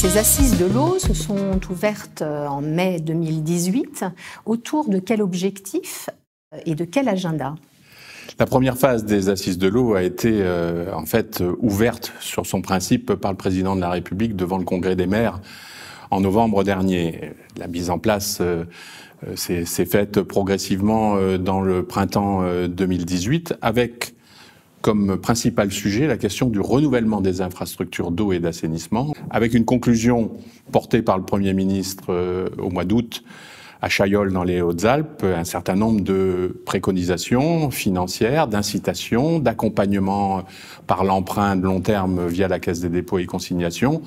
Ces assises de l'eau se sont ouvertes euh, en mai 2018. Autour de quel objectif euh, et de quel agenda la première phase des assises de l'eau a été euh, en fait ouverte sur son principe par le président de la République devant le Congrès des maires en novembre dernier. La mise en place s'est faite progressivement dans le printemps 2018 avec comme principal sujet la question du renouvellement des infrastructures d'eau et d'assainissement, avec une conclusion portée par le Premier ministre euh, au mois d'août à Chaillol dans les Hautes-Alpes, un certain nombre de préconisations financières, d'incitations, d'accompagnement par l'emprunt de long terme via la Caisse des dépôts et consignations,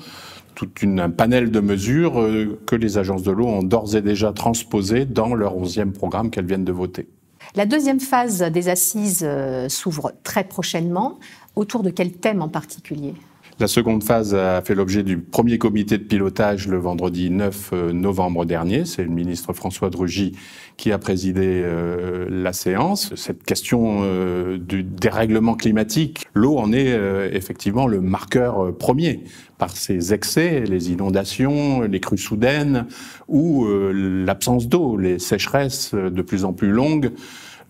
tout une, un panel de mesures euh, que les agences de l'eau ont d'ores et déjà transposées dans leur onzième programme qu'elles viennent de voter. La deuxième phase des assises euh, s'ouvre très prochainement. Autour de quel thème en particulier la seconde phase a fait l'objet du premier comité de pilotage le vendredi 9 euh, novembre dernier. C'est le ministre François Drugy qui a présidé euh, la séance. Cette question euh, du dérèglement climatique, l'eau en est effectivement le marqueur premier par ses excès, les inondations, les crues soudaines ou l'absence d'eau, les sécheresses de plus en plus longues.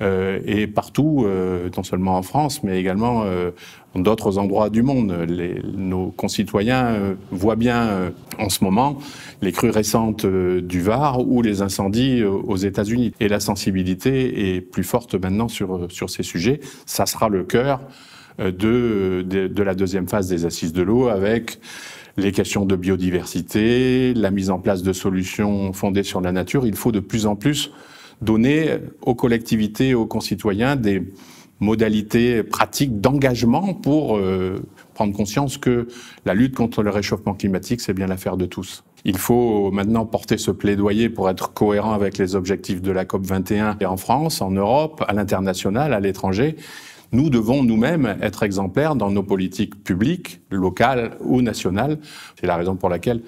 Euh, et partout, euh, non seulement en France, mais également euh, dans d'autres endroits du monde. nos concitoyens voient bien en ce moment les crues récentes du Var ou les incendies aux États-Unis. Et la sensibilité est plus forte maintenant sur, ces sujets. Ça sera le cœur de la deuxième phase des assises de l'eau avec les questions de biodiversité, la mise en place de solutions fondées sur la nature. Il faut de plus en plus donner aux collectivités, aux concitoyens des modalités pratiques d'engagement pour euh, prendre conscience que la lutte contre le réchauffement climatique, c'est bien l'affaire de tous. Il faut maintenant porter ce plaidoyer pour être cohérent avec les objectifs de la COP21 et en France, en Europe, à l'international, à l'étranger. Nous devons nous-mêmes être exemplaires dans nos politiques publiques, locales ou nationales. C'est la raison pour laquelle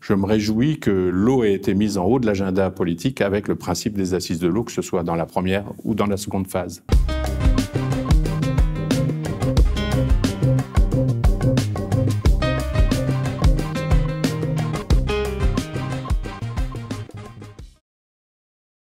je me réjouis que l'eau ait été mise en haut de l'agenda politique avec le principe des assises de l'eau, que ce soit dans la première ou dans la seconde phase.